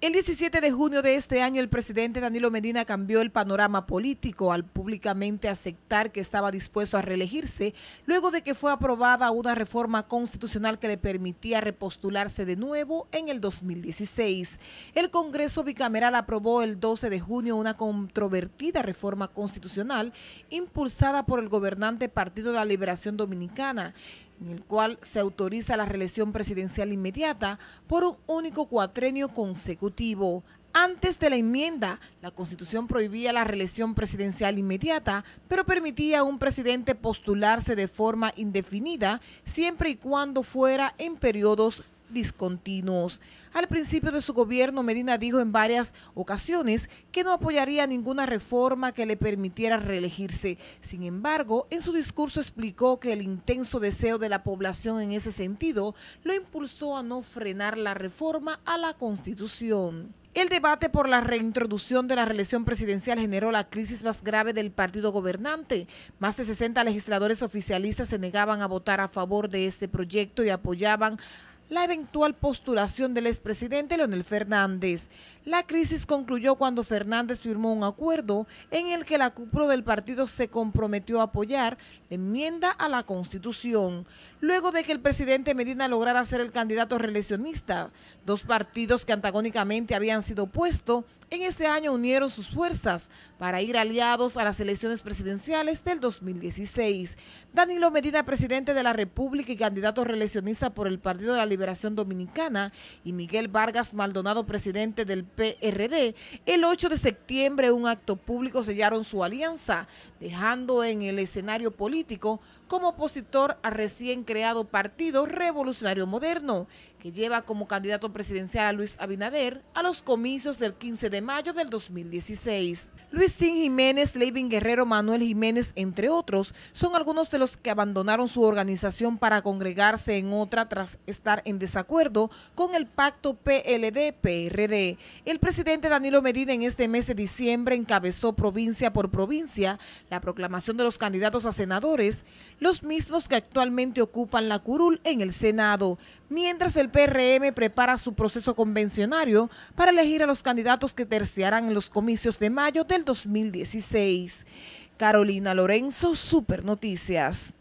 El 17 de junio de este año, el presidente Danilo Medina cambió el panorama político al públicamente aceptar que estaba dispuesto a reelegirse, luego de que fue aprobada una reforma constitucional que le permitía repostularse de nuevo en el 2016. El Congreso bicameral aprobó el 12 de junio una controvertida reforma constitucional impulsada por el gobernante Partido de la Liberación Dominicana en el cual se autoriza la reelección presidencial inmediata por un único cuatrenio consecutivo. Antes de la enmienda, la Constitución prohibía la reelección presidencial inmediata, pero permitía a un presidente postularse de forma indefinida siempre y cuando fuera en periodos discontinuos. Al principio de su gobierno, Medina dijo en varias ocasiones que no apoyaría ninguna reforma que le permitiera reelegirse. Sin embargo, en su discurso explicó que el intenso deseo de la población en ese sentido lo impulsó a no frenar la reforma a la Constitución. El debate por la reintroducción de la reelección presidencial generó la crisis más grave del partido gobernante. Más de 60 legisladores oficialistas se negaban a votar a favor de este proyecto y apoyaban la eventual postulación del expresidente Leonel Fernández. La crisis concluyó cuando Fernández firmó un acuerdo en el que la cúpula del partido se comprometió a apoyar la enmienda a la Constitución. Luego de que el presidente Medina lograra ser el candidato reeleccionista, dos partidos que antagónicamente habían sido opuestos, en este año unieron sus fuerzas para ir aliados a las elecciones presidenciales del 2016. Danilo Medina, presidente de la República y candidato reeleccionista por el Partido de la Libertad, Liberación Dominicana, y Miguel Vargas Maldonado, presidente del PRD, el 8 de septiembre un acto público sellaron su alianza, dejando en el escenario político como opositor al recién creado Partido Revolucionario Moderno, que lleva como candidato presidencial a Luis Abinader a los comicios del 15 de mayo del 2016. Luis Jiménez, Levin Guerrero, Manuel Jiménez, entre otros, son algunos de los que abandonaron su organización para congregarse en otra tras estar en desacuerdo con el pacto PLD-PRD. El presidente Danilo Medina en este mes de diciembre encabezó provincia por provincia la proclamación de los candidatos a senadores, los mismos que actualmente ocupan la curul en el Senado, mientras el PRM prepara su proceso convencionario para elegir a los candidatos que terciarán en los comicios de mayo del 2016. Carolina Lorenzo, Super Noticias.